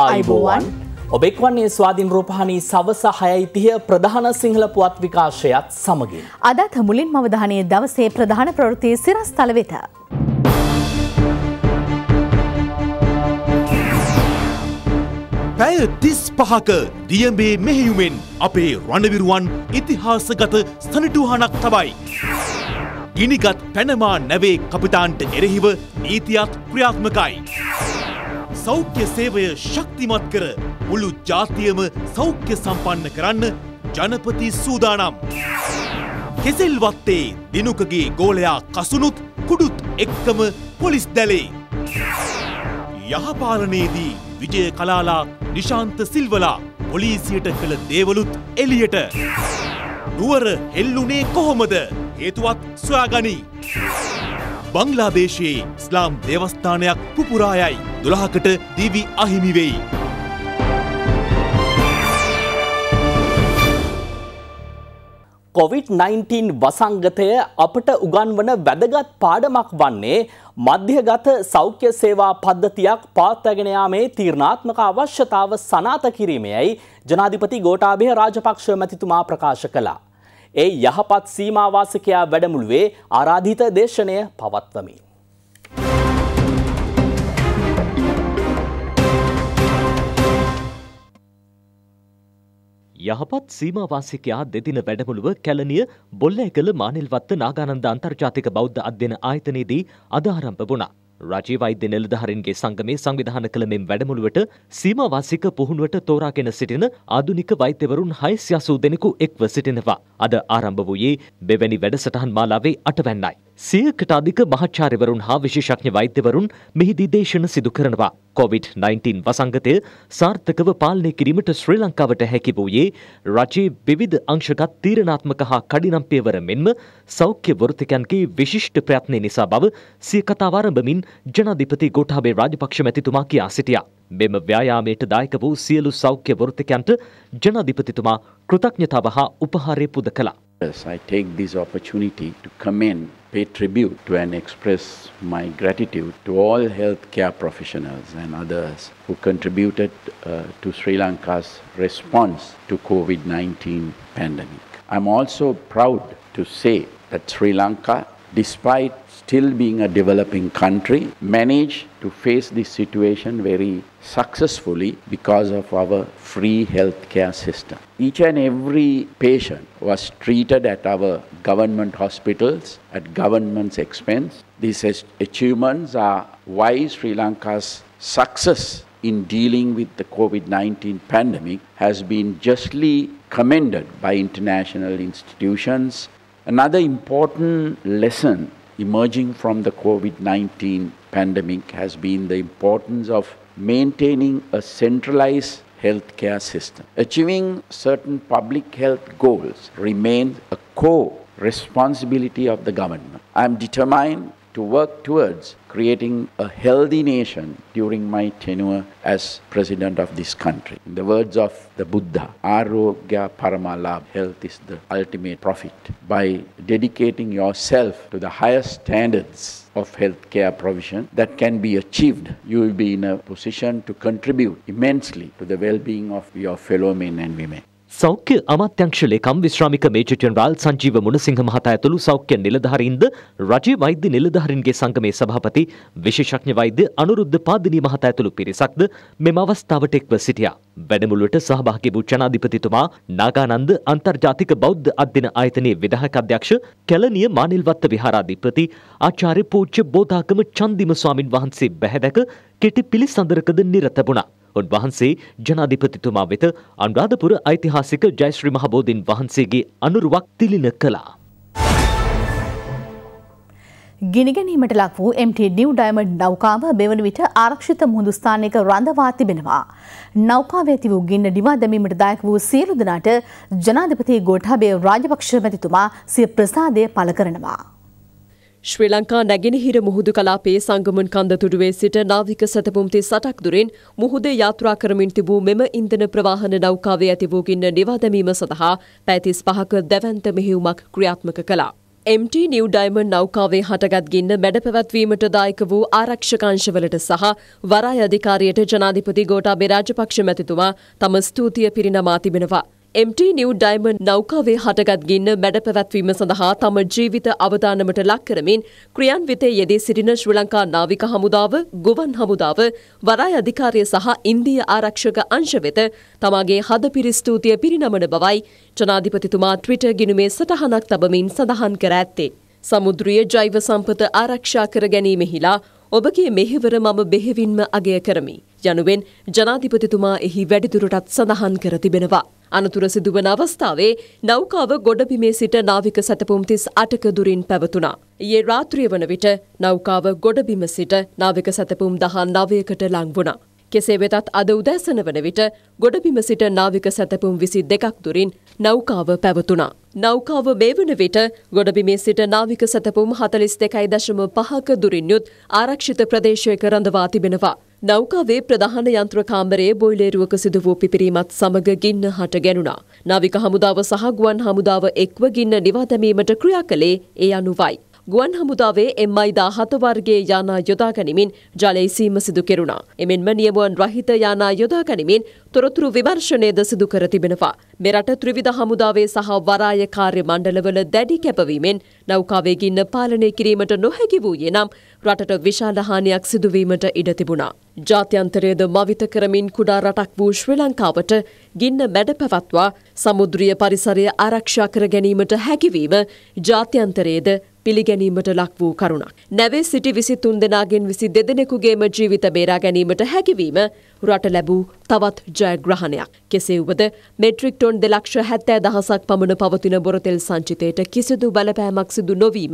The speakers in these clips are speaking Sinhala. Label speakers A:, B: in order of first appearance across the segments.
A: ආයිබෝවන් ඔබෙක් වන්නේ ස්වාධීන් රූපහණී සවස හයයි තිය ප්‍රධාන සිංහල පුවත් විකාශයත් සමගින්.
B: අදත් මුලින් මවධානයේ දවසේ ප්‍රධාන ප්‍රවෘතිය සිරස් තලවෙත.
C: පැය තිස් පහක දියඹේ මෙහෙයුමෙන් අපේ රණවිරුවන් ඉතිහාසගත සනිටුහනක් තබයි. ගිනිගත් පැනමා නැවේ කපිතාන්ට එරෙහිව නීතියත් ක්‍රියාත්මකයි. සෞඛ්‍ය සේවය ශක්තිමත් කර මුළු ජාතියම සෞඛ්‍ය සම්පන්න කරන්න ජනපති සූදානම්. කෙසෙල් වත්තේ දිනුකගේ ගෝලයා කසුනුත් කුඩුත් එක්කම පොලිස් දැලේ. යහපාලනයේදී විජය කලාලා නිශාන්ත සිල්වලා පොලිසියට කළ දේවලුත් එලියට. නුවර හෙල්ලුනේ කොහොමද හේතුවත් සොයාගනී. බංලාදේශයේ ස්ලාම් දේවස්ථානයක් පුපුරායයි දුළහකට දිවි අහිමිවෙයි.
A: කොවිD-19 වසංගතය අපට උගන්වන වැදගත් පාඩමක් වන්නේ මධ්‍යගත සෞඛ්‍ය සේවා පද්ධතියක් පාත්වගෙන යාමේ තීරණාත්මක අවශ්‍යතාව සනාථ කිරීමේයි ජනාධිපති ගෝඨාභය රාජපක්ෂ මැතිතුමා ප්‍රකාශ කළා. ඒ යහපත් සීමාවාසකයා වැඩමුළුවේ ආරාධිත දේශනය පවත්වමින්.
D: යහපත් සීමවාසිකයා දෙදින වැඩමුළුව කැලනිය බොල්ලෑකළ මානෙල්වත්ත නාගානන්ද අන්තර්ජාතික බෞද්ධ අධ්‍යන ආයතනයේදී අදාරම්භ වුණා. රජී වෛද්‍ය නිලධහරින්ගේ සංගමේ සංවිධාන කළ මෙම වැඩමුළුවට සීමවාසික පුහුණුවට තෝරාගෙන සිටින ආදුනික වෛද්‍යවරුන් හයිස් යසූ දෙනෙකු එක්ව සිටිනවා. අද ආරම්භ වූයේ මෙවැනි වැඩසටහන් මාලාවේ අටවැන්නයි. සියකට අධික මහච්චාර්යවරුන් හා විශේෂඥ වෛද්‍යවරුන් මෙහිදී දේශන සිදු කරනවා. COVID-19 වසංගතය සාර්ථකව පාලනය කිරීමට ශ්‍රී ලංකාවට හැකි වූයේ රජයේ විවිධ අංශගත් තීරණාත්මක හා කඩිනම් පියවර මෙන්ම සෞඛ්‍ය වෘත්තිකයන්ගේ විශිෂ්ට ප්‍රයත්නය නිසා බව සිය කතාව ආරම්භමින් ජනාධිපති ගෝඨාභය රාජපක්ෂ මැතිතුමා කියා සිටියා. මෙම ව්‍යායාමයට
E: දායක වූ සියලු
D: සෞඛ්‍ය වෘත්තිකයන්ට ජනාධිපතිතුමා කෘතඥතාව හා උපහාරය
E: පුද කළා. I take this opportunity to commend, pay tribute to and express my gratitude to all healthcare professionals and others who contributed uh, to Sri Lanka's response to COVID-19 pandemic. I'm also proud to say that Sri Lanka, despite still being a developing country, managed to face this situation very successfully because of our free healthcare system. Each and every patient was treated at our government hospitals at government's expense. These achievements are why Sri Lanka's success in dealing with the COVID 19 pandemic has been justly commended by international institutions. Another important lesson emerging from the COVID-19 pandemic has been the importance of maintaining a centralized healthcare system. Achieving certain public health goals remains a core responsibility of the government. I am determined to work towards creating a healthy nation during my tenure as president of this country. In the words of the Buddha, Arogya Paramalabh, health is the ultimate profit. By dedicating yourself to the highest standards of healthcare provision that can be achieved, you will be in a position to contribute immensely to the well-being of your fellow men and women.
D: සෞඛ්‍ය අමාත්‍යංශ ලේකම් විශ්‍රාමික මේජර් ජනරාල් සංජීව මුණසිංහ මහතා ඇතුළු සෞඛ්‍ය නිලධාරීන්ද රජයේ වෛද්‍ය නිලධාරීන්ගේ සංගමේ සභාපති විශේෂඥ වෛද්‍ය අනුරුද්ධ පාදිනී මහතා ඇතුළු පිරිසක්ද මෙම අවස්ථාවට එක්ව සිටියා. වැඩමුළුවට සහභාගී වූ ජනාධිපතිතුමා නාගානන්ද අන්තර්ජාතික බෞද්ධ අධ්‍යන ආයතනයේ විධායක අධ්‍යක්ෂ කැලණිය මානිල්වත්ත විහාරාධිපති ආචාර්ය පූජ්‍ය බෝධාගම චන්දිම ස්වාමින් වහන්සේ බැහැදැක කෙටි පිළිසඳරකද නිරත වුණා. උන්වහන්සේ ජනාධිපතිතුමා වෙත අනුරාධපුර ඓතිහාසික ජයශ්‍රී මහබෝධීන් වහන්සේගේ අනුරුවක් තිලින කළා.
B: ගිනිගැනීමට ලක් වූ MT නිව් ඩයිමන්ඩ් නෞකාව මෙවන විට ආරක්ෂිත මුහුදු ස්ථානයක රඳවා තිබෙනවා. නෞකාවේ ඇති වූ ගින්න නිවා දැමීමට දායක වූ සියලු දෙනාට ජනාධිපති ගෝඨාභය රාජපක්ෂ මැතිතුමා සිය ප්‍රසාදය පළ කරනවා.
F: ශ්‍රී ලංකා නැගෙනහිර මුහුදු කලාපයේ සංගමන් කන්ද තුඩුවේ සිට නාවික සැතපුම්ති සටක් දුරින් මුහුදේ යාත්‍රා කරමින් තිබූ මෙම ඉන්ධන ප්‍රවාහන නෞකාවේ ඇති වූ ගින්න නිවා දැමීම සඳහා පැතිස් පහක දැවැන්ත මෙහෙයුමක් ක්‍රියාත්මක කළා. MT නිව් ඩයිමන්ඩ් නෞකාවේ හටගත් ගින්න මැඩ පැවැත්වීමට දායක වූ ආරක්ෂකංශවලට සහ වරාය අධිකාරියට ජනාධිපති ගෝටාබේ රාජපක්ෂ මැතිතුමා තම ස්තුතිය පිරිනමා තිබෙනවා. MT නිව් ඩයිමන් නෞකාවේ හටගත් ගින්න මැඩ පැවැත්වීම සඳහා තම ජීවිත අවධානමට ලක්කරමින් ක්‍රියන්විතේ යෙදී සිටින ශ්‍රී ලංකා නාවික හමුදාව, ගුවන් හමුදාව, වරාය අධිකාරිය සහ ඉන්දීය ආරක්ෂක අංශ වෙත තමාගේ හද පිරිස්තූතිය පිරිනමන බවයි ජනාධිපතිතුමා ට්විටර් ගිණුමේ සටහනක් තබමින් සඳහන් කර ඇත්තේ. සමුද්‍රීය ජෛව සම්පත ආරක්ෂා කර ගැනීමෙහිලා ඔබගේ මෙහෙවර මම බෙහෙවින්ම අගය කරමි. යනුවෙන් ජනාධිපතිතුමා එහි වැඩිදුරටත් සඳහන් කර තිබෙනවා. අනතුර සිදුවන අවස්ථාවේ නෞකාව ගොඩබිමේ සිට නාවික සැතපුම් තිස් අටක දුරින් පැවතුනා. ඊයේ රාත්‍රිය වන විට නෞකාව ගොඩබිම සිට නාවික සැතපුම් දහන් නවයකට ලං වුණා. කෙසේ වෙතත් අද උදෑසන වන විට ගොඩබිම සිට නාවික සැතපුම් විසි දෙකක් දුරින් නෞකාව පැවතුනා. නෞකාව මේ වන විට ගොඩබිමේ සිට නාවික සැතපුම් හතලිස් දෙකයි දශම පහක දුරින් යුත් ආරක්ෂිත ප්‍රදේශයක රඳවා තිබෙනවා. නෞකාවේ ප්‍රධාන යන්ත්‍ර කාමරයේ බොයිලේරුවක සිදු වූ පිපිරීමත් සමග ගින්න හට ගැනුණා. නාවික හමුදාව සහ ගුවන් හමුදාව එක්ව ගින්න නිවා දැමීමට ක්‍රියා කළේ ඒ අනුවයි. ගුවන් හමුදාවේ MI-දා හත වර්ගයේ යානා යොදා ගනිමින් ජලය සීම සිදු කෙරුණා. එමෙන්ම නියමුවන් රහිත යානා යොදා ගනිමින් තොරතුරු විමර්ශනයද සිදු කර තිබෙනවා. මෙරට ත්‍රිවිධ හමුදාවේ සහ වරාය කාර්ය මණ්ඩලවල දැඩි කැපවීමෙන් නෞකාවේ ගින්න පාලනය කිරීමට නොහැකි වූයේ නම් රටට විශාල හානියක් සිදුවීමට ඉඩ තිබුණා. ජාත්‍යන්තරයද මවිත කරමින් කුඩා රටක් වූ ශ්‍රී ලංකාවට ගින්න මැඩ පැවත්වා සමුද්‍රිය පරිසරය ආරක්ෂා කර ගැනීමට හැකිවීම ජාත්‍යන්තරයේද පිළිගැනීමට ලක් වූ කරුණක්. නැවේ සිටි විසි තුන් දෙනාගෙන් විසි දෙදෙනෙකුගේම ජීවිත බේරා ගැනීමට හැකිවීම රට ලැබූ තවත් ජයග්‍රහණයක්. කෙසේ වුවද මෙට්‍රික් ටොන් දෙලක්ෂ හැත්තෑ දහසක් පමණ පවතින බොරතෙල් සංචිතයට කිසිදු බලපෑමක් සිදු නොවීම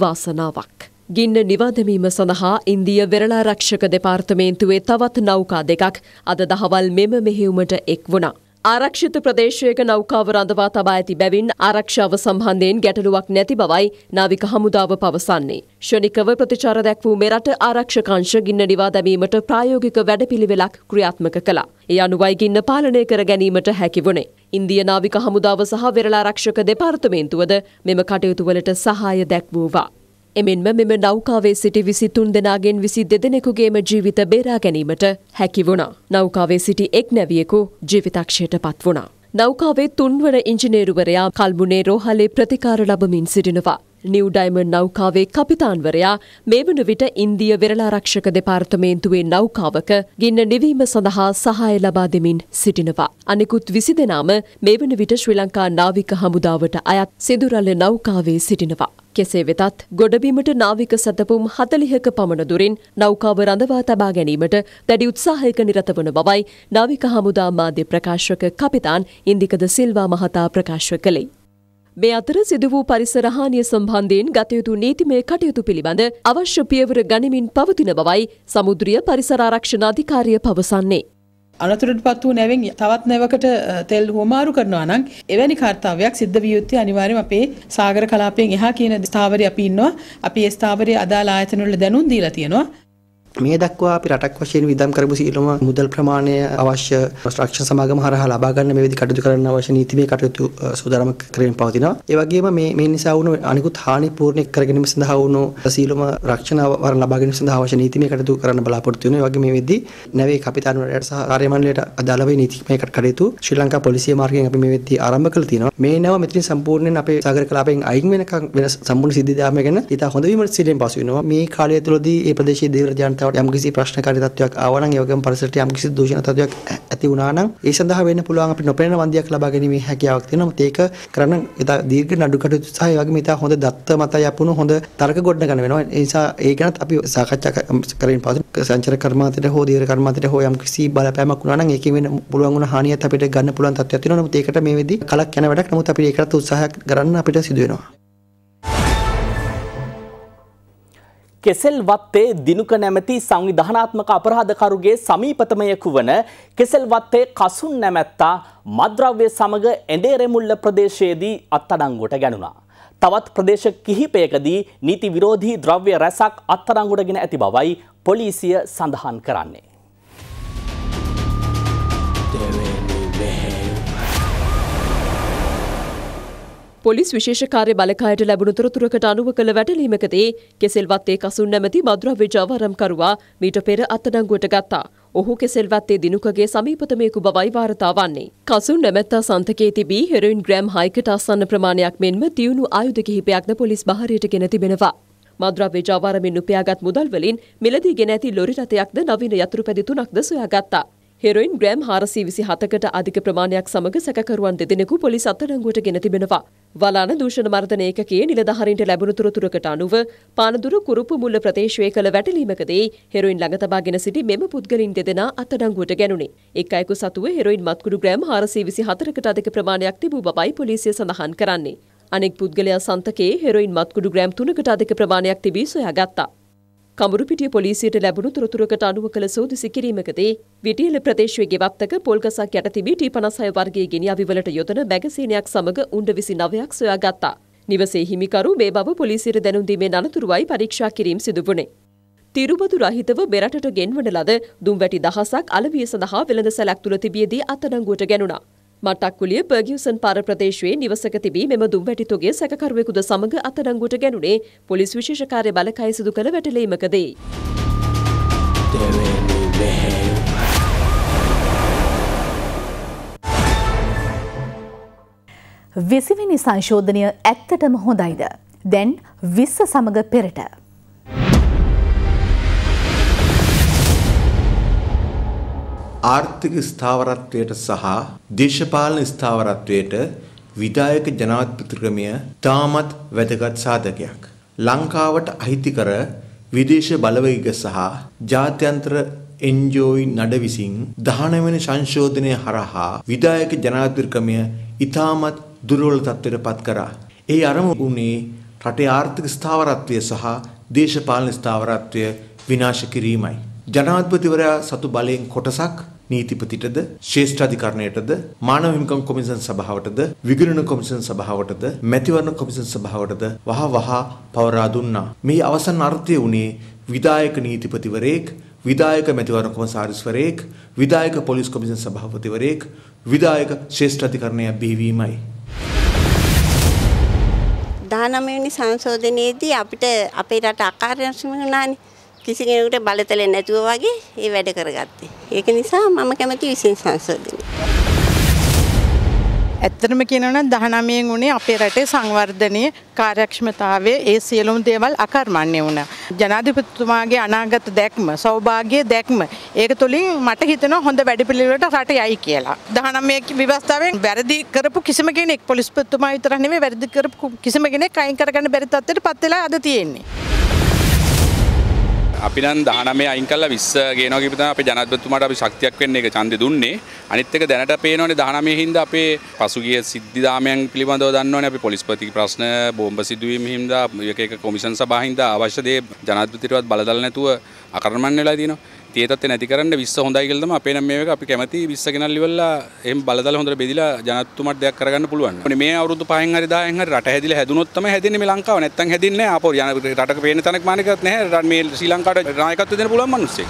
F: වාසනාවක්. ගින්න නිවාදමීම සඳහා ඉන්දිය වෙරලා රක්ෂක දෙපාර්තමේන්තුවේ තවත් නෞකා දෙකක් අද දහවල් මෙම මෙහෙවුමට එක් වුණා. ආරක්ෂිත ප්‍රදේශයක නෞකාව රඳවා තබා ඇති බැවින් ආරක්ෂාව සම්බන්ධයෙන් ගැටලුවක් නැති බවයි නාවික හමුදාව පවසන්නේ. ෂණිකව ප්‍රතිචාර දැක්වූ මෙරට ආරක්ෂකංශ ගින්න නිවා දැමීමට ප්‍රායෝගික වැඩපිළිවෙලක් ක්‍රියාත්මක කළා. ඒ අනුවයි ගින්න පාලනය කර ගැනීමට හැකි වුණේ. ඉන්දිය නාවික හමුදාව සහ වෙරළාරක්ෂක දෙපාර්තමේන්තුවද මෙම කටයුතුවලට සහාය දැක්වූවා. එමෙන්ම මෙම නෞකාවේ සිටි විසිතුන් දෙනාගෙන් විසි දෙදෙනෙකුගේම ජීවිත බේරා ගැනීමට හැකි වුණා. නෞකාවේ සිටි එක් නැවියෙකු ජීවිතක්ෂයට පත් වුණා. නෞකාවේ තුන්වන ඉංජිනේරුවරයා කල්මුණේ රෝහලේ ප්‍රතිකාර ලබමින් සිටිනවා. නිව් ඩයිමන් නෞකාවේ කපිතාන්වරයා මේ වන විට ඉන්දිය වෙරලාරක්ෂක දෙපාර්තමේන්තුවේ නෞකාවක ගින්න නිවීම සඳහා සහාය ලබා දෙමින් සිටිනවා. අනෙකුත් විසි දෙනාම මේ වන විට ශ්‍රී ලංකා නාවික හමුදාවට අයත් සිදුරල්ල නෞකාවේ සිටිනවා. කෙසේ වෙතත් ගොඩබීමට නාවික සැතපුම් හතලිහක පමණ දුරින් නෞකාව රඳවා තබා ගැනීමට දැඩි උත්සාහයක නිරත වන බවයි නාවික හමුදා මාධ්‍ය ප්‍රකාශක කපිතාන් ඉන්දිකද සිල්වා මහතා ප්‍රකාශ කළේ. මේ අතර සිදු වූ පරිසර හානිය සම්බන්ධයෙන් ගතයුතු නීතිමය කටයුතු පිළිබඳ අවශ්‍ය පියවර ගනිමින් පවතින බවයි සමුද්‍රීය පරිසර ආරක්ෂණ අධිකාරිය පවසන්නේ. අනතුරට පත් වූ නැවෙන් තවත් නැවකට තෙල් හුවමාරු කරනවා නම් එවැනි කාර්යයක් සිද්ධ විය යුත්තේ
B: අනිවාර්යයෙන් අපේ සාගර කලාපයෙන් එහා කියන ස්ථාවරය අපි ඉන්නවා. අපි ඒ ස්ථාවරයේ අදාළ ආයතන වල දැනුම් දීලා තියෙනවා.
G: මේ දක්වා අපි රටක් වශයෙන් විදම් කරපු සියලුම මුදල් ප්‍රමාණය අවශ්‍ය රක්ෂණ සමාගම හරහා ලබා ගන්න මේ විදි කටයුතු කරන්න අවශ්‍ය නීතිමය කටයුතු සූදානම් කරගෙන පවතිනවා. ඒ වගේම මේ මේ නිසා වුණු අනිකුත් හානි පූර්ණ කර ගැනීම සඳහා වුණු සියලුම රක්ෂණ වර ලබා ගැනීම සඳහා අවශ්‍ය නීතිමය කටයුතු කරන්න බලාපොරොත්තු වෙනවා. ඒ වගේම මේ වෙද්දී නැවේ කපිතාන් වලට සහ කාර්යමණ්ඩලයට අදාළ වේ නීතිමය කටයුතු ශ්‍රී ලංකා පොලිසිය මාර්ගයෙන් අපි මේ වෙද්දී ආරම්භ කළ තියෙනවා. මේ නැව මෙතනින් සම්පූර්ණයෙන් අපේ සාගර කලාපයෙන් අයින් වෙනකන් වෙන සම්පූර්ණ සිද්ධිදාමය ගැන ඉතා හොඳ වීමට සිටින් පසු වෙනවා. මේ කාලය තුළදී මේ ප්‍රදේශයේ දේවරජාන්ත අවස්ථාවට යම්කිසි ප්‍රශ්නකාරී තත්ත්වයක් ආවා නම් ඒ වගේම පරිසරයට යම්කිසි දූෂණ තත්ත්වයක් ඇති වුණා නම් ඒ සඳහා වෙන්න පුළුවන් අපිට නොපෙනෙන වන්දියක් ලබා ගැනීමේ හැකියාවක් තියෙනවා. මොකද ඒක කරන්න ඉතා දීර්ඝ නඩුකටයුතු සහ ඒ වගේම ඉතා හොඳ දත්ත මත යපුණු හොඳ තර්ක ගොඩ ගන්න වෙනවා. ඒ නිසා ඒ ගැනත් අපි සාකච්ඡා කරමින් පවතින සංචාර කර්මාන්තයට හෝ දීර්ඝ කර්මාන්තයට හෝ යම්කිසි බලපෑමක් වුණා නම් ඒකේ වෙන පුළුවන් වුණ හානියත් අපිට ගන්න පුළුවන් තත්ත්වයක් තියෙනවා. නමුත් ඒකට මේ වෙදී කලක් යන වැඩක්. නමුත් අපිට ඒකට උත්සාහයක් කරන්න අපිට සිදු වෙනවා.
A: කෙසෙල් වත්තේ දිනුක නැමැති සංවිධානාත්මක අපරාධකරුගේ සමීපතමයෙකු වන කෙසෙල් වත්තේ කසුන් නැමැත්තා මද්‍රව්‍ය සමග එඳේරෙමුල්ල ප්‍රදේශයේදී අත්අඩංගුවට ගැනුණා. තවත් ප්‍රදේශ කිහිපයකදී නීති විරෝධී ද්‍රව්‍ය රැසක් අත්අඩංගුවට ගෙන ඇති බවයි පොලිසිය සඳහන් කරන්නේ.
F: පොලිස් විශේෂකාරය බලකායට ලැබුණු තොරතුරකට අනුව කළ වැටලීමකදී කෙසෙල්වත්තේ කසුන් නැමැති මද්‍රව්‍ය ජාවාරම්කරුවා මීට පෙර අත්අඩංගුවට ගත්තා. ඔහු කෙසෙල්වත්තේ දිනුකගේ සමීපතමයෙකු බවයි වාර්තා වන්නේ. කසුන් නැමැත්තා සන්තකයේ තිබී හෙරොයින් ග්‍රෑම් හයිකට අසන්න ප්‍රමාණයක් මෙන්ම තියුණු ආයුධ කිහිපයක්ද පොලිස් බහරියට ගෙන තිබෙනවා. මද්‍රව්‍ය ජාවාරමින් උපයාගත් මුදල් වලින් මිලදී ගෙන ඇති ලොරි රථයක්ද නවීන යතුරුපැදි තුනක්ද සොයාගත්තා. හෙරොයින් ග්‍රෑම් 427කට අධික ප්‍රමාණයක් සමග සැකකරුවන් දෙදෙනෙකු පොලිස් අත්අඩංගුවට ගෙන තිබෙනවා. වලාන දූෂණ මර්ධන ඒකකයේ නිලධාරීන්ට ලැබුණු තොරතුරකට අනුව පානදුර කුරුප්පු මුල්ල ප්‍රදේශයේ කළ වැටලීමකදී හෙරොයින් ළඟ තබාගෙන සිටි මෙම පුද්ගලින් දෙදෙනා අත්අඩංගුවට ගැනුණේ. එක් අයෙකු සතුව හෙරොයින් මත්කුඩු ග්‍රෑම් 424කට අධික ප්‍රමාණයක් තිබූ බවයි පොලිසිය සඳහන් කරන්නේ. අනෙක් පුද්ගලයා සන්තකයේ හෙරොයින් මත්කුඩු ග්‍රෑම් 3කට අධික ප්‍රමාණයක් තිබී සොයාගත්තා. කමුරුපිටිය පොලිසියට ලැබුණු තොරතුරකට අනුව කළ සෝදිසි කිරීමකදී විටියල ප්‍රදේශයේ ගෙවත්තක පොල්ගසක් යට තිබී ටී 56 වර්ගයේ ගෙනි අවිවලට යොදන මැගසීනයක් සමග උණ්ඩ 29ක් සොයාගත්තා. නිවසේ හිමිකරු මේ බව පොලිසියට දැනුම් දීමේ අනතුරුවයි පරීක්ෂා කිරීම සිදු වුණේ. තිරුබදු රහිතව බෙරටට ගෙන්වන ලද දුම්වැටි දහසක් අලවිය සඳහා වෙළඳ සැලක් තුළ තිබියදී අත්අඩංගුවට ගැනුණා. මට්ටක්කුලිය පර්ගියුසන් පාර ප්‍රදේශයේ නිවසක තිබී මෙම දුම්වැටිතුගේ සැකකරුවෙකුද සමඟ අත්අඩංගුවට ගැනුණේ පොලිස් විශේෂ කාර්ය බලකය සිදු කළ වැටලීමකදී.
B: විසිවෙනි සංශෝධනය ඇත්තටම හොඳයිද. දැන් විස්ස සමඟ පෙරට.
C: ආර්ථික ස්ථාවරත්වයට සහ දේශපාලන ස්ථාවරත්වයට විධායක ජනාධිපති ක්‍රමය තාමත් වැදගත් සාධකයක්. ලංකාවට අහිති කර විදේශ බලවේග සහ ජාත්‍යන්තර එන්ජෝයි නඩ විසින් 19 වෙනි සංශෝධනය හරහා විධායක ජනාධිපති ක්‍රමය ඊටමත් දුර්වල තත්ත්වයට පත් කරා. ඒ අරමුණ වුණේ රටේ ආර්ථික ස්ථාවරත්වය සහ දේශපාලන ස්ථාවරත්වය විනාශ කිරීමයි. ජනාධිපතිවරයා සතු බලයෙන් කොටසක් නීතිපතිටද ශේෂ්ඨාධිකරණයටද මානව හිමිකම් කොමිසම් සභාවටද විගණන කොමිසම් සභාවටද මැතිවරණ කොමිසම් සභාවටද වහ වහ පවරා දුන්නා. මේ අවසන් අර්ථය වුණේ විදායක නීතිපතිවරයෙක් විදායක මැතිවරණ කොමසාරිස්වරයෙක් විදායක පොලිස් කොමිසම් සභාපතිවරයෙක් විදායක ශේෂ්ඨාධිකරණය බිහිවීමයි.
H: දහනමවෙනි සංශෝධනයේදී අපිට අපේ රට අකාර්යක්ෂම වුණානේ
B: කිසි කෙනෙකුට බලතල නැතුව වගේ ඒ වැඩ කරගත්තේ. ඒක නිසා මම කැමති විසින් සංශෝධනය. ඇත්තටම කියනවනම් 19න් උනේ අපේ රටේ සංවර්ධනයේ කාර්යක්ෂමතාවයේ ඒ සියලුම දේවල් අකර්මණ්‍ය වුණා. ජනාධිපතිතුමාගේ අනාගත දැක්ම, සෞභාග්‍ය දැක්ම ඒක තුළින් මට හිතෙනවා හොඳ වැඩපිළිවෙලට රට යයි කියලා. 19 විවස්ථාවෙන් වැරදි කරපු කිසිම කෙනෙක් පොලිස්පතිතුමා විතරක් නෙමෙයි වැරදි කරපු කිසිම කෙනෙක් අයින් කරගන්න බැරි තත්ත්වයටපත් වෙලා අද තියෙන්නේ.
E: අපිනම් 19 අයින් කරලා 20 ගේනවා කියපු තමයි අපේ ජනාධිපතිතුමාට අපි ශක්තියක් වෙන්න එක ඡන්දේ දුන්නේ. අනිත් එක දැනට පේනෝනේ 19 හින්දා අපේ පසුගිය සිද්ධාමයන් පිළිබඳව දන්නවනේ අපි පොලිස්පති ප්‍රශ්න බෝම්බ සිදුවීම් හින්දා එක එක කොමිෂන් සභා හින්දා අවශ්‍ය දේ ජනාධිපතිටවත් බලදල් නැතුව අකර්මණ්‍ය වෙලා තියෙනවා. තියතත් නැති කරන්න විස්ස හොඳයි කියලා තමයි අපේ නම් මේක අපි කැමති 20 කෙනල් ඉවරලා එහෙම බලතල හොඳට බෙදිලා ජනතුමට දෙයක් කරගන්න පුළුවන්. මොනේ මේ අවුරුදු 5න් හරි 10න් හරි රට හැදිලා හැදුනොත් තමයි හැදෙන්නේ මේ ලංකාව. නැත්තම් හැදෙන්නේ නැහැ. ආපෝ යන රටක පේන තැනක් මානකත් නැහැ. මේ ශ්‍රී ලංකාවට නායකත්ව දෙන්න පුළුවන් මිනිස්සෙක්.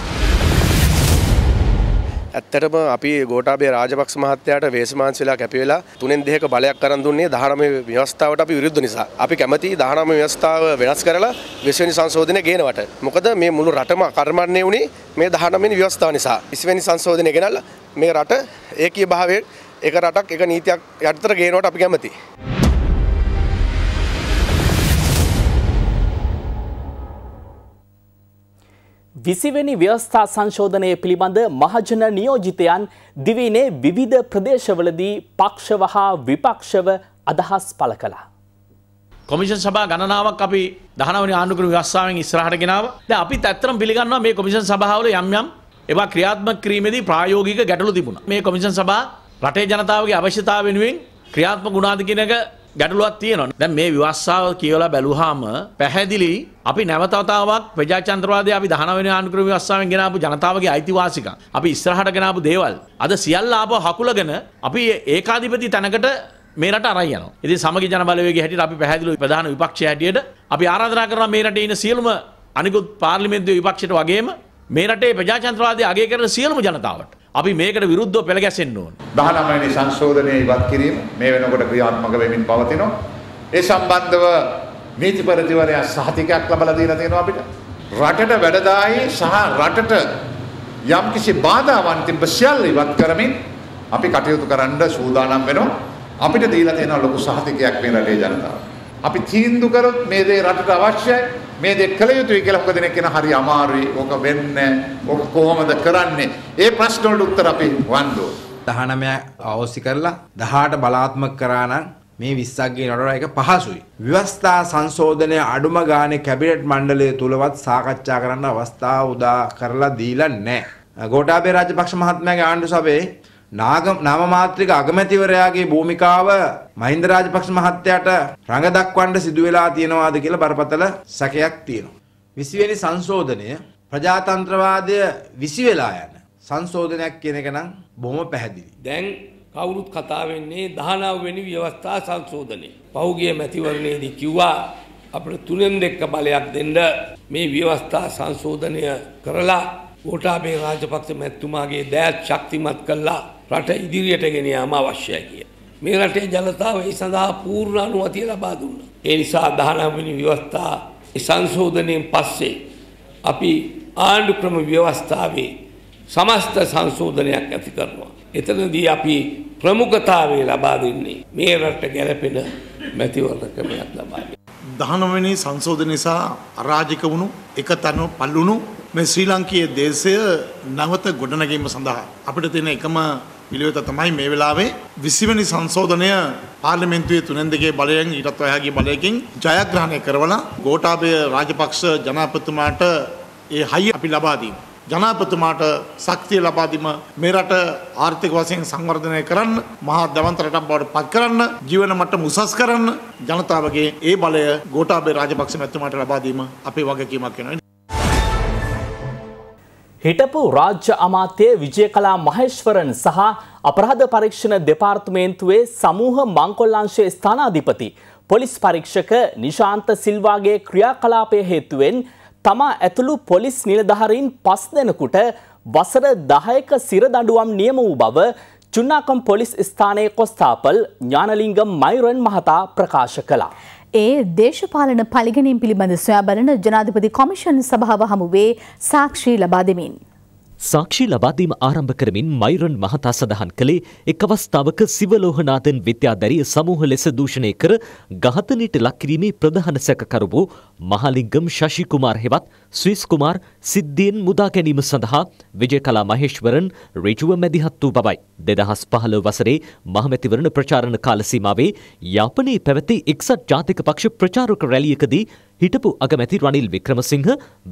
E: ඇත්තටම අපි ගෝටාබේ රාජපක්ෂ මහත්තයාට වේශමාන්සිලා කැපවෙලා තුනෙන් දෙක බලයක් කරන් දුන්නේ 19 ව්‍යවස්ථාවට අපි විරුද්ධ නිසා. අපි කැමති 19 ව්‍යවස්ථාව වෙනස් කරලා විශ්වවිනි සංශෝධනය ගේනවට. මොකද මේ මුළු රටම කර්මන්නේ උනේ මේ 19 වෙනි ව්‍යවස්ථාව නිසා. විශ්වවිනි සංශෝධනය ගෙනල්ලා මේ රට ඒකීය භාවයේ එක රටක් එක නීතියක් යටතට ගේනවට අපි කැමතියි.
A: විසිවැනි ව්‍යවස්ථා සංශෝධනය පිළිබඳ මහජන නියෝජිතයන් දිවීනේ විවිධ ප්‍රදේශවලදී පක්ෂව හා විපක්ෂව අදහස් පළ කළා.
C: කොමිෂන් සභා ගණනාවක් අපි දහනවනි ආණ්ඩුක්‍රම ව්‍යවස්ථාවෙන් ඉස්සරහට ගෙනාව. දැන් අපි තත්තරම් පිළිගන්නවා මේ කොමිෂන් සභාවල යම් යම් ඒවා ක්‍රියාත්මක කිරීමේදී ප්‍රායෝගික ගැටලු තිබුණා. මේ කොමිෂන් සභා රටේ ජනතාවගේ අවශ්‍යතාව වෙනුවෙන් ක්‍රියාත්මක වුණාද කියන එක ගැටලුවක් තියෙනවා. දැන් මේ විවස්සාව කියලා බැලුවාම පැහැදිලි අපි නැවතතාවක් ප්‍රජාතන්ත්‍රවාදී අපි 19 වෙනි ආණ්ඩුක්‍රම විවස්සාවෙන් ගෙනාපු ජනතාවගේ අයිතිවාසිකම්. අපි ඉස්සරහට ගෙනාපු දේවල්. අද සියල්ල ආපහු හකුලගෙන අපි ඒකාධිපති තැනකට මේ රට අරන් යනවා. ඉතින් සමගි ජන බලවේගයේ හැටියට අපි පැහැදිලි ප්‍රධාන විපක්ෂය හැටියට අපි ආරාධනා කරනවා මේ රටේ ඉන්න සියලුම අනිකුත් පාර්ලිමේන්තු විපක්ෂයට වගේම මේ රටේ ප්‍රජාතන්ත්‍රවාදී අගය කරන සියලුම ජනතාවට අපි මේකට විරුද්ධව පෙළගැසෙන්න ඕන.
D: 19 වෙනි සංශෝධනය ඉවත් කිරීම මේ වෙනකොට ක්‍රියාත්මක වෙමින් පවතිනවා.
C: ඒ සම්බන්ධව නීතිපරිතිවරයා සහතිකයක් ලබලා දීලා තියෙනවා අපිට. රටට
D: වැඩදායි සහ රටට යම්කිසි බාධාවන් තිබ්බ සියල්ල ඉවත් කරමින් අපි කටයුතු කරන්න සූදානම් වෙනවා. අපිට දීලා තියෙනවා ලොකු සහතිකයක් මේ රටේ ජනතාවට. අපි තීන්දුව කරොත් මේ දේ රටට අවශ්‍යයි මේ දේ කළ යුතුයි කියලා මොකද දෙනෙක් කියන හරි
E: අමාරුයි ඕක වෙන්නේ ඕක කොහොමද කරන්නේ ඒ ප්‍රශ්න වලට උත්තර අපි හොයන්න ඕන 19 අවශ්‍ය කරලා 18 බලාත්මක කරා නම් මේ විස්සක්ගේ නඩට එක පහසුයි. ව්‍යවස්ථා සංශෝධනය අඩුම ගානේ කැබිනට් මණ්ඩලය තුලවත් සාකච්ඡා කරන්න අවස්ථාව උදා කරලා දීලා නැහැ. ගෝඨාභය රාජපක්ෂ මහත්මයාගේ ආණ්ඩු සභයේ නාම මාත්‍රික අගමැතිවරයාගේ භූමිකාව මහින්ද රාජපක්ෂ මහත්තයාට රඟ දක්වන්න සිදු වෙලා තියෙනවාද කියලා බරපතල සැකයක් තියෙනවා. 20 වෙනි සංශෝධනය ප්‍රජාතන්ත්‍රවාදය 20 වෙලා යන සංශෝධනයක් කියන එක නම් බොහොම පැහැදිලි.
A: දැන් කවුරුත් කතා වෙන්නේ 19 වෙනි ව්‍යවස්ථා සංශෝධනය. පහුගිය මැතිවරණයේදී කිව්වා අපිට තුනෙන් දෙක බලයක් දෙන්න මේ ව්‍යවස්ථා සංශෝධනය කරලා ගෝඨාභය රාජපක්ෂ මැතිතුමාගේ දෑත් ශක්තිමත් කළා රට ඉදිරියට ගෙන යාම අවශ්‍යයි කිය. මේ රටේ ජනතාව ඒ සඳහා පූර්ණ අනුමතිය ලබා දුන්නා. ඒ නිසා 19 වෙනි ව්‍යවස්ථා සංශෝධනයෙන් පස්සේ අපි ආණ්ඩු ක්‍රම ව්‍යවස්ථාවේ සමස්ත සංශෝධනයක් ඇති කරනවා. එතනදී අපි ප්‍රමුඛතාවය ලබා දෙන්නේ මේ රට ගැලපෙන
C: මැතිවරණකමක් ලබා දහනවැනි සංශෝධන නිසා අරාජික වුණු එකතන පල්ලුණු මේ ශ්‍රී ලංකයේ දේශය නැවත ගොඩනැගීම සඳහා අපිට තියෙන එකම පිළිවෙත තමයි මේ වෙලාවේ 20 වෙනි සංශෝධනය පාර්ලිමේන්තුවේ තුනෙන් දෙකේ බලයෙන් ඊටත් වඩාගේ බලයකින් ජයග්‍රහණය කරවලා ගෝඨාභය රාජපක්ෂ ජනාධිපතිතුමාට ඒ හයිය අපි ලබා දීම. ජනාධිපතිතුමාට ශක්තිය ලබා දීම මේ රට ආර්ථික වශයෙන් සංවර්ධනය කරන්න, මහා දවන්ත රටක් බවට පත් කරන්න, ජීවන මට්ටම උසස් කරන්න ජනතාවගේ ඒ බලය ගෝඨාභය රාජපක්ෂ මැතිතුමාට ලබා දීම අපේ වගකීමක් වෙනවා.
A: හිටපු රාජ්‍ය අමාත්‍යය විජයකලා මහේශ්වරන් සහ අපරාධ පරීක්ෂණ දෙපාර්තමේන්තුවේ සමූහ මංකොල්ලංශයේ ස්ථානාධිපති පොලිස් පරීක්ෂක නිශාන්ත සිල්වාගේ ක්‍රියාකලාපය හේතුවෙන් තමා ඇතුළු පොලිස් නිලධහරින් පස් දෙනකුට වසර දහයක සිරදඩුවම් නියම වූ බව චුන්නාකම් පොලිස් ස්ථානයේ කොස්ථාපල් ඥානලිංගම් මයිරන් මහතා ප්‍රකාශ
B: කලා. ඒ දේශපාලන පලිගැනින් පිළිබඳ සොයා බලන ජනාධිපති කොමිෂන් සභාව හමුවේ සාක්ෂී ලබා දෙමින්.
D: සාක්ෂි ලබාදීම ආරම්භ කරමින් මයිරන් මහතා සඳහන් කළේ එක් අවස්ථාවක සිවලෝහනාදෙන් විද්‍යාදරිය සමූහ ලෙස දූෂණය කර ඝාතනයට ලක්කිරීමේ ප්‍රධාන සැකකරු වූ මහලිංගම් ශෂි කුමාර් හෙවත් ස්විස් කුමාර් සිද්ධීන් මුදා ගැනීම සඳහා විජයකලා මහේශ්වරන් ඍජුව මැදිහත් වූ බවයි 2015 වසරේ මහමැතිවරණ ප්‍රචාරණ කාල සීමාවේ යාපනයේ පැවති එක්සත් ජාතික පක්ෂ ප්‍රචාරක රැලියකදී හිටපු අගමැති රනිල් වික්‍රමසිංහ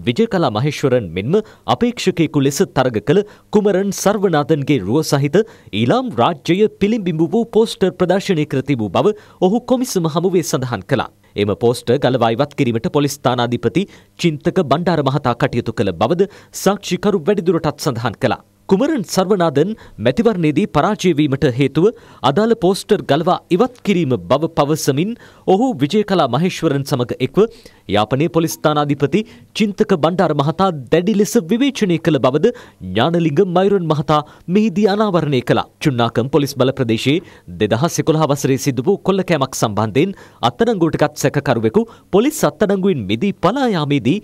D: විජයකලා මහේශ්වරන් මෙන්ම අපේක්ෂකයෙකු ලෙස තරග කළ කුමරන් සර්වනාදන්ගේ රුව සහිත ඊලාම් රාජ්‍යය පිළිඹිඹු වූ පෝස්ටර් ප්‍රදර්ශනය කර තිබූ බව ඔහු කොමිසම හමුවේ සඳහන් කළා. එම පෝස්ට ගලවා ඉවත් කිරීමට පොලිස් ස්ථානාධිපති චින්තක බණ්ඩාර මහතා කටයුතු කළ බවද සාක්ෂිකරු වැඩිදුරටත් සඳහන් කළා. කුමරන් සර්වනාදන් මැතිවරණයේදී පරාජය වීමට හේතුව අදාළ පෝස්ටර් ගලවා ඉවත් කිරීම බව පවසමින් ඔහු විජයකලා මහේශ්වරන් සමග එක්ව යාපනයේ පොලිස් ස්ථානාධිපති චින්තක බණ්ඩාර මහතා දැඩි ලෙස විවේචනය කළ බවද ඥානලිංග මයුරන් මහතා මෙහිදී අනාවරණය කළා. චුන්නාකම් පොලිස් බල ප්‍රදේශයේ 2011 වසරේ සිදු වූ කොල්ලකෑමක් සම්බන්ධයෙන් අත්අඩංගුවටගත් සැකකරුවෙකු පොලිස් අත්අඩංගුවෙන් මිදී පලා යාමේදී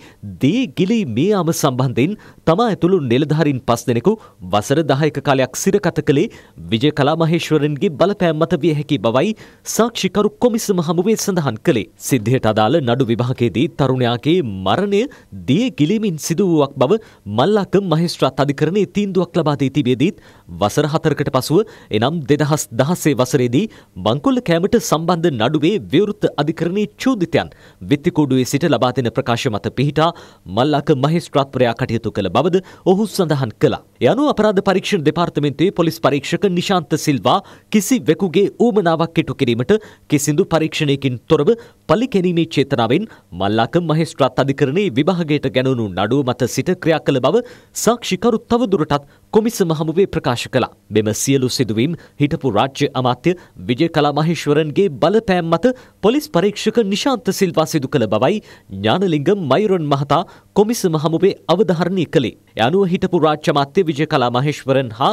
D: දී ගිලී මියාම සම්බන්ධයෙන් තමා ඇතුළු නිලධාරීන් පස් දෙනෙකු වසර 10ක කාලයක් සිරකත කළේ විජය කලාමහේශ්වරන්ගේ බලපෑම් මත විය හැකි බවයි සාක්ෂිකරු කොමිසම හමුවේ සඳහන් කළේ. සිද්ධියට අදාළ නඩු විභාගයේදී තරුණයාගේ මරණය දිය ගිලිමින් සිදු වූවක් බව මල්ලාක මහේස්ත්‍රාත් අධිකරණයේ තීන්දුවක් ලබා දී තිබෙදීත් වසර 4කට පසුව එනම් 2016 වසරේදී බංකොල්ල කෑමට සම්බන්ධ නඩුවේ විවෘත අධිකරණයේ චූදිතයන් විත්තිකූඩුවේ සිට ලබා දෙන ප්‍රකාශ මත පිහිටා මල්ලාක මහේස්ත්‍රාත්වරයා කටයුතු කළ බවද ඔහු සඳහන් කළා. යනුව අපරාධ පරීක්ෂණ දෙපාර්තමේන්තුවේ පොලිස් පරීක්ෂක නිශාන්ත සිල්වා කිසිවෙකුගේ ඌමනාවක් ඉටු කිරීමට කිසිදු පරීක්ෂණයකින් තොරව පලි කැණීමේ චේතනාවෙන් මල්ලාක මහේස්ත්‍රාත් අධිකරණයේ විභාගයට ගැනුණු නඩුව මත සිට ක්‍රියා කළ බව සාක්ෂිකරු තවදුරටත් කොමිසම හමුවේ ප්‍රකාශ කළා. මෙම සියලු සිදුවීම් හිටපු රාජ්‍ය අමාත්‍ය විජය කලාමහේශ්වරන්ගේ බලපෑම් මත පොලිස් පරීක්ෂක නිශාන්ත සිල්වා සිදු කළ බවයි ඥානලිංග මයුරන් මහතා කොමිසම හමුවේ අවධාරණය කළේ. එ අනුව හිටපු රාජ්‍ය අමාත්‍ය විජය කලාමහේශ්වරන් හා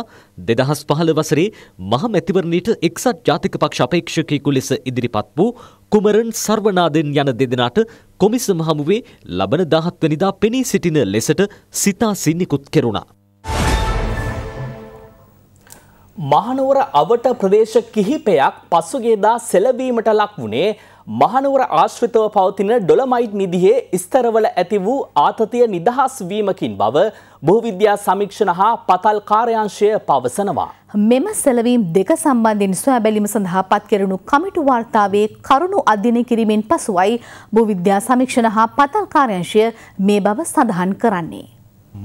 D: දෙදහස් පහළ වසරේ මහමැතිවරණීට එක්සත් ජාතික පක්ෂ අපේක්ෂකයෙකු ලෙස ඉදිරිපත් වූ කුමරන් සර්වනාදෙන් යන දෙදෙනාට කොමිසම හමුවේ ලබන දහත්වනිදා පෙනී සිටින ලෙසට සිතා සින්නිකුත් කෙරුණා.
A: මහනුවර අවට ප්‍රදේශ කිහිපයක් පසුගේදා සෙලවීමට ලක් වුණේ මහනුවර ආශ්‍රිතව පවතින ඩොළමයිට් නිදිහේ ස්තරවල ඇති වූ ආතතිය නිදහස් වීමකින් බව භූවිද්‍යා සමීක්ෂණ හා පතල් කාර්යංශය පවසනවා.
B: මෙම සැලවීම් දෙක සම්බන්ධයෙන් සොයාබැලීම සඳහා පත් කෙරුණු කමිටු වාර්තාවේ කරුණු අධ්‍යයනය කිරීමෙන් පසුවයි භූවිද්‍යා සමීක්ෂණ හා පතල් කාර්යංශය මේ බව සඳහන් කරන්නේ.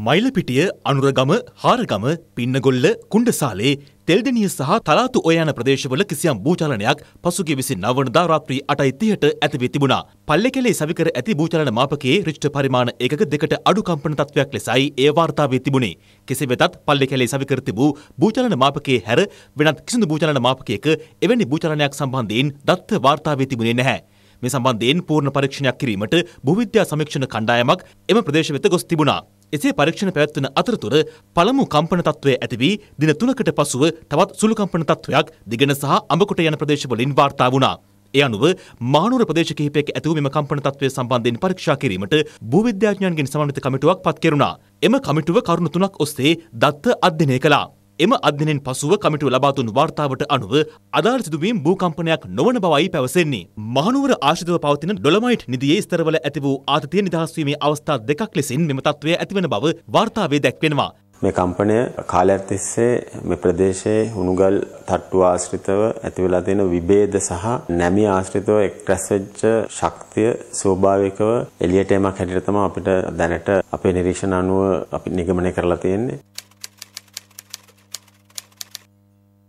C: මයිලපිටිය අනුරගම හාරගම පින්නගොල්ල කුණ්ඩසාලේ තෙල්ඩනිය සහ තලාතු ඔයන ප්‍රදේශවල කිසියම් භූචලනයක් පසුගේ විසි නවනදා රාත්‍රී අටයි තිහට ඇතිවී තිබුණා. පල්ලෙකෙලේ සවිකර ඇති භූචලන මාපකයේ රිච්ට පරිමාණ එකක දෙකට අඩු කම්පන තත්වයක් ලෙසයි ඒ වාර්තාාවේ තිබුණේ. කෙසේ වෙතත් පල්ලෙකෙලේ සවිකර තිබූ භූචලන මාපකයේ හැර වෙනත් කිසිදු භූචලන මාපකයක එවැනි භූචලනයක් සම්බන්ධයෙන් දත්ත වාර්තාාවේ තිබුණේ නැහැ. මේ සම්බන්ධයෙන් පූර්ණ පරීක්ෂණයක් කිරීමට භූවිද්‍යා සමීක්ෂණ කණ්ඩායමක් එම ප්‍රදේශ වෙත ගොස් තිබුණා. එසේ පරීක්ෂණ පැවැත්වන අතරතුර පළමු කම්පන තත්ත්වය ඇති වී දින තුනකට පසුව තවත් සුළු කම්පන තත්ත්වයක් දිගන සහ අඹකොට යන ප්‍රදේශවලින් වාර්තා වුණා. ඒ අනුව මහනුවර ප්‍රදේශ කිහිපයක ඇතිවූ මෙම කම්පන තත්ත්වය සම්බන්ධයෙන් පරීක්ෂා කිරීමට භූවිද්‍යාඥයන්ගෙන් සමන්විත කමිටුවක් පත් කෙරුණා. එම කමිටුව කරුණු තුනක් ඔස්සේ දත්ත අධ්‍යයනය කළා. එම අධ්‍යනයෙන් පසුව කමිටුව ලබාතුන් වාර්තාවට අනුව අදාළ සිදුවීම් භූකම්පනයක් නොවන බවයි පැවසෙන්නේ. මහනුවර ආශ්‍රිතව පවතින ඩොලමයිට් නිදියේ ස්තරවල ඇති වූ ආතතිය නිදහස්වීමේ අවස්ථා දෙකක් ලෙසින් මෙම තත්ත්වය ඇතිවන බව වාර්තාවේ දැක්වෙනවා.
H: මේ කම්පනය කාලයක් තිස්සේ මේ ප්‍රදේශයේ හුණුගල් තට්ටු ආශ්‍රිතව ඇති වෙලා තියෙන විභේද සහ නැමි ආශ්‍රිතව එක් රැස් වෙච්ච ශක්තිය ස්වභාවිකව එළියට එමක් හැටියට තමයි අපිට දැනට අපේ නිරීක්ෂණ අනුව අපි නිගමනය කරලා තියෙන්නේ.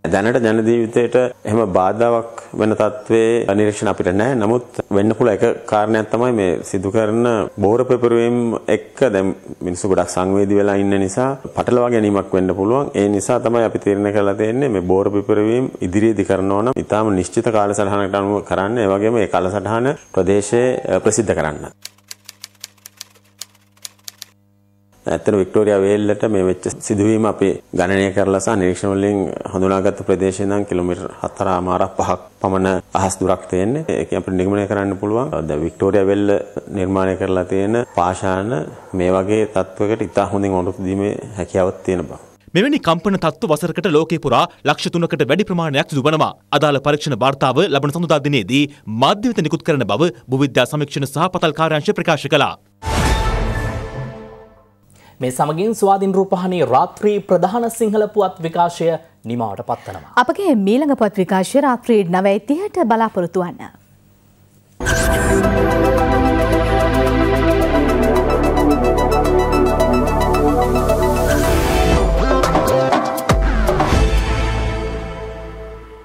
H: දැනට ජන ජීවිතයට එහෙම බාධාවක් වෙන තත්ත්වයේ නිරීක්ෂණ අපිට නැහැ. නමුත් වෙන්න පුළුවන් එක කාරණයක් තමයි මේ සිදු කරන බෝර පෙපරුවීම් එක්ක දැන් මිනිස්සු ගොඩක් සංවේදී වෙලා ඉන්න නිසා පටලවා ගැනීමක් වෙන්න පුළුවන්. ඒ නිසා තමයි අපි තීරණය කරලා තියෙන්නේ මේ බෝර පෙපරුවීම් ඉදිරියේදී කරනවා නම් ඊටාම නිශ්චිත කාලසටහනකට අනුව කරන්න. ඒ වගේම ඒ කාලසටහන ප්‍රදේශයේ ප්‍රසිද්ධ කරන්න. ඇත්තට වික්ටෝරියා වේල්ලට මේ වෙච්ච සිදුවීම අපි ගණනය කරලා සහ නිරීක්ෂණ වලින් හඳුනාගත් ප්‍රදේශය ඉඳන් කිලෝමීටර් 4මාරක් 5ක් පමණ අහස් දුරක් තියෙන්නේ. ඒකෙන් අපිට නිගමනය කරන්න පුළුවන් දැන් වික්ටෝරියා වේල්ල නිර්මාණය කරලා තියෙන පාෂාණ මේ වගේ තත්වයකට ඉතා හොඳින් වඳුරු දීමේ හැකියාවක් තියෙන බව.
C: මෙවැනි කම්පන තත්ත්ව වසරකට ලෝකේ පුරා ලක්ෂ 3කට වැඩි ප්‍රමාණයක් සිදු වෙනවා. අදාළ පරීක්ෂණ වාර්තාව ලබන සඳුදා දිනේදී මාධ්‍ය වෙත නිකුත් කරන බව භූවිද්‍යා සමීක්ෂණ සහ පතල් කාර්යාංශය ප්‍රකාශ කළා.
A: මේ සමගින් ස්වාධින් රූපහණී රාත්‍රී ප්‍රධාන සිංහල පුවත් විකාශය නිමාවට
B: පත්වනවා. අපගේ මීළඟ පත් විකාශය රාත්‍රී නවයිතිහට බලාපොරොතුවන්න. Thank you.